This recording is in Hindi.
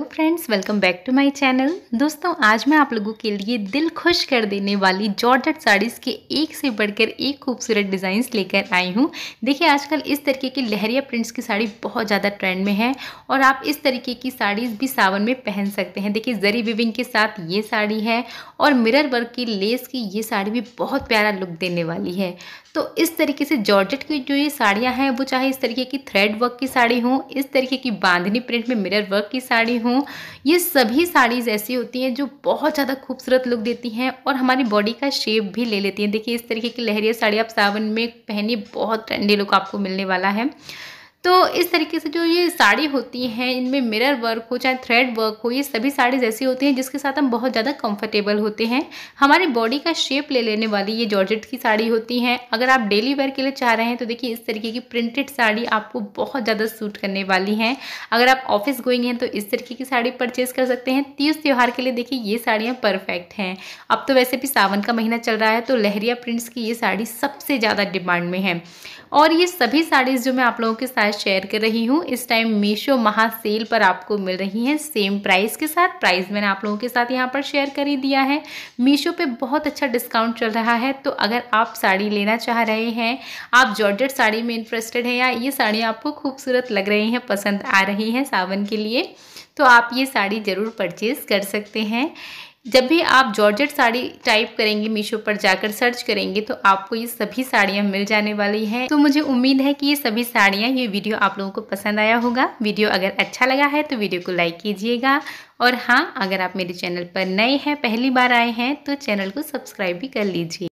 hello friends welcome back to my channel दोस्तों आज मैं आप लोगों के लिए दिल खुश कर देने वाली जॉर्जेट साड़ीज़ के एक से बढ़कर एक खूबसूरत डिज़ाइंस लेकर आई हूँ देखिए आजकल इस तरीके की लहरिया प्रिंट्स की साड़ी बहुत ज़्यादा ट्रेंड में है और आप इस तरीके की साड़ीज़ भी सावन में पहन सकते हैं देखिए जरी विविंग के साथ ये साड़ी है और मिरर वर्क की लेस की ये साड़ी भी बहुत प्यारा लुक देने वाली है तो इस तरीके से जॉर्जेट की जो ये साड़ियाँ हैं वो चाहे इस तरीके की थ्रेड वर्क की साड़ी हो इस तरीके की बांधनी प्रिंट में मिरर वर्क की साड़ी हो हूँ ये सभी साड़ीज़ ऐसी होती हैं जो बहुत ज़्यादा खूबसूरत लुक देती हैं और हमारी बॉडी का शेप भी ले लेती हैं देखिए इस तरीके की लहरिया साड़ी आप सावन में पहनी बहुत ट्रेंडी लुक आपको मिलने वाला है तो इस तरीके से जो ये साड़ी होती हैं इनमें मिरर वर्क हो चाहे थ्रेड वर्क हो ये सभी साड़ीज ऐसी होती हैं जिसके साथ हम बहुत ज़्यादा कंफर्टेबल होते हैं हमारी बॉडी का शेप ले लेने वाली ये जॉर्जेट की साड़ी होती हैं अगर आप डेली वेयर के लिए चाह रहे हैं तो देखिए इस तरीके की प्रिंटेड साड़ी आपको बहुत ज़्यादा सूट करने वाली हैं अगर आप ऑफिस गोइंग हैं तो इस तरीके की साड़ी परचेज कर सकते हैं तीस त्यौहार के लिए देखिए ये साड़ियाँ परफेक्ट हैं अब तो वैसे भी सावन का महीना चल रहा है तो लहरिया प्रिंट्स की ये साड़ी सबसे ज़्यादा डिमांड में है और ये सभी साड़ीज़ जो मैं आप लोगों के साथ साथ शेयर कर रही हूँ इस टाइम मीशो महा सेल पर आपको मिल रही हैं सेम प्राइस के साथ प्राइस मैंने आप लोगों के साथ यहाँ पर शेयर कर ही दिया है मीशो पे बहुत अच्छा डिस्काउंट चल रहा है तो अगर आप साड़ी लेना चाह रहे हैं आप जॉर्जेट साड़ी में इंटरेस्टेड हैं या ये साड़ी आपको खूबसूरत लग रही हैं पसंद आ रही हैं सावन के लिए तो आप ये साड़ी ज़रूर परचेज़ कर सकते हैं जब भी आप जॉर्जेट साड़ी टाइप करेंगे मीशो पर जाकर सर्च करेंगे तो आपको ये सभी साड़ियाँ मिल जाने वाली हैं तो मुझे उम्मीद है कि ये सभी साड़ियाँ ये वीडियो आप लोगों को पसंद आया होगा वीडियो अगर अच्छा लगा है तो वीडियो को लाइक कीजिएगा और हाँ अगर आप मेरे चैनल पर नए हैं पहली बार आए हैं तो चैनल को सब्सक्राइब भी कर लीजिए